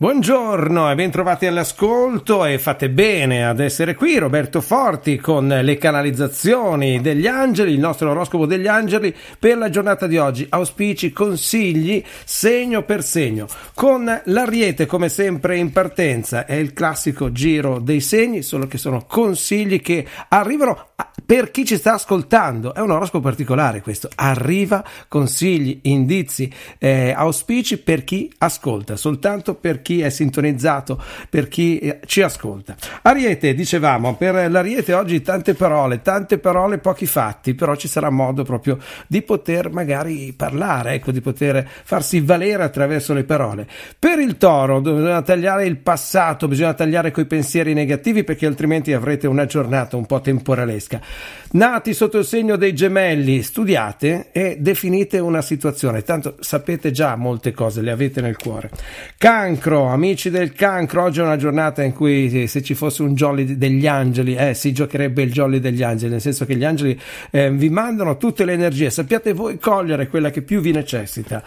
Buongiorno e bentrovati all'ascolto e fate bene ad essere qui Roberto Forti con le canalizzazioni degli angeli, il nostro oroscopo degli angeli per la giornata di oggi, auspici, consigli, segno per segno. Con l'ariete come sempre in partenza è il classico giro dei segni, solo che sono consigli che arrivano a, per chi ci sta ascoltando, è un oroscopo particolare questo, arriva consigli, indizi, eh, auspici per chi ascolta, soltanto per chi chi è sintonizzato, per chi eh, ci ascolta. Ariete, dicevamo, per l'Ariete oggi tante parole, tante parole, pochi fatti, però ci sarà modo proprio di poter magari parlare, ecco, di poter farsi valere attraverso le parole. Per il Toro bisogna tagliare il passato, bisogna tagliare coi pensieri negativi perché altrimenti avrete una giornata un po' temporalesca. Nati sotto il segno dei gemelli, studiate e definite una situazione, tanto sapete già molte cose, le avete nel cuore. Cancro cancro, amici del cancro, oggi è una giornata in cui eh, se ci fosse un jolly degli angeli, eh, si giocherebbe il jolly degli angeli, nel senso che gli angeli eh, vi mandano tutte le energie, sappiate voi cogliere quella che più vi necessita.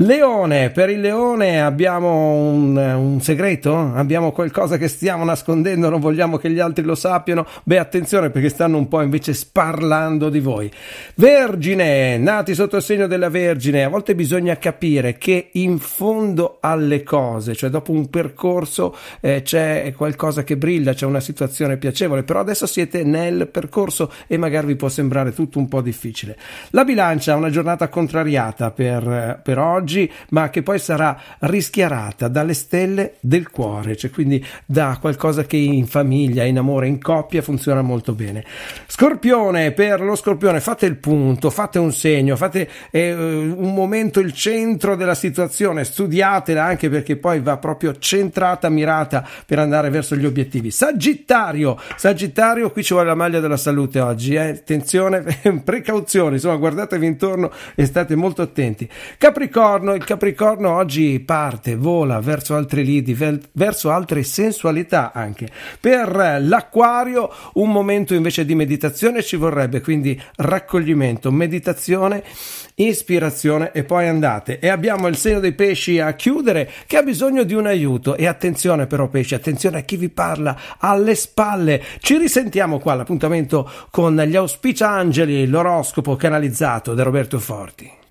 Leone, per il leone abbiamo un, eh, un, segreto? Abbiamo qualcosa che stiamo nascondendo, non vogliamo che gli altri lo sappiano? Beh, attenzione perché stanno un po' invece sparlando di voi. Vergine, nati sotto il segno della Vergine, a volte bisogna capire che in fondo alle cose, cioè cioè dopo un percorso eh, c'è qualcosa che brilla, c'è una situazione piacevole, però adesso siete nel percorso e magari vi può sembrare tutto un po' difficile. La bilancia, è una giornata contrariata per, eh, per oggi, ma che poi sarà rischiarata dalle stelle del cuore, cioè quindi da qualcosa che in famiglia, in amore, in coppia funziona molto bene. Scorpione, per lo scorpione fate il punto, fate un segno, fate eh, un momento il centro della situazione, studiatela anche perché poi va proprio centrata, mirata per andare verso gli obiettivi. Sagittario, Sagittario, qui ci vuole la maglia della salute oggi, eh? attenzione, precauzioni, insomma guardatevi intorno e state molto attenti. Capricorno, il Capricorno oggi parte, vola verso altri lidi, verso altre sensualità anche. Per l'acquario un momento invece di meditazione ci vorrebbe, quindi raccoglimento, meditazione, ispirazione e poi andate. E abbiamo il segno dei pesci a chiudere che ha bisogno di un aiuto. E attenzione però pesci, attenzione a chi vi parla alle spalle. Ci risentiamo qua all'appuntamento con gli auspici angeli, l'oroscopo canalizzato da Roberto Forti.